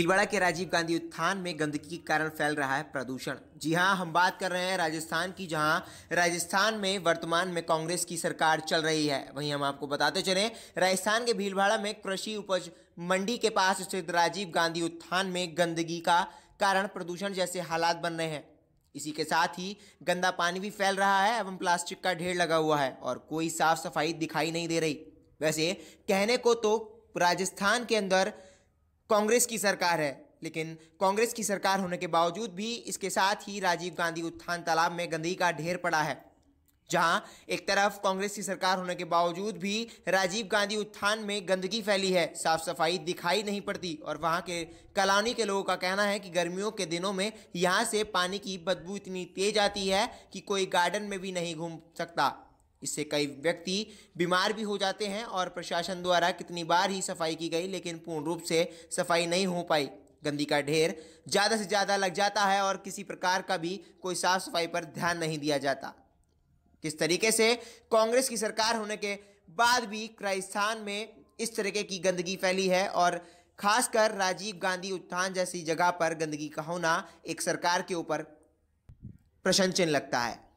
भीलवाड़ा के राजीव गांधी उत्थान में गंदगी के कारण फैल रहा है प्रदूषण जी हां हम बात कर रहे हैं राजस्थान की जहां राजस्थान में वर्तमान में कांग्रेस की सरकार चल रही है वहीं हम आपको बताते चलें राजस्थान के भीलवाड़ा में कृषि उपज मंडी के पास स्थित राजीव गांधी उत्थान में गंदगी का कारण प्रदूषण जैसे हालात बन रहे हैं इसी के साथ ही गंदा पानी भी फैल रहा है एवं प्लास्टिक का ढेर लगा हुआ है और कोई साफ सफाई दिखाई नहीं दे रही वैसे कहने को तो राजस्थान के अंदर कांग्रेस की सरकार है लेकिन कांग्रेस की सरकार होने के बावजूद भी इसके साथ ही राजीव गांधी उत्थान तालाब में गंदगी का ढेर पड़ा है जहां एक तरफ कांग्रेस की सरकार होने के बावजूद भी राजीव गांधी उत्थान में गंदगी फैली है साफ सफाई दिखाई नहीं पड़ती और वहां के कलानी के लोगों का कहना है कि गर्मियों के दिनों में यहां से पानी की बदबू इतनी तेज आती है कि कोई गार्डन में भी नहीं घूम सकता इससे कई व्यक्ति बीमार भी हो जाते हैं और प्रशासन द्वारा कितनी बार ही सफाई की गई लेकिन पूर्ण रूप से सफाई नहीं हो पाई गंदी का ढेर ज़्यादा से ज़्यादा लग जाता है और किसी प्रकार का भी कोई साफ सफाई पर ध्यान नहीं दिया जाता किस तरीके से कांग्रेस की सरकार होने के बाद भी क्राइस्थान में इस तरीके की गंदगी फैली है और खासकर राजीव गांधी उत्थान जैसी जगह पर गंदगी का होना एक सरकार के ऊपर प्रशंसन लगता है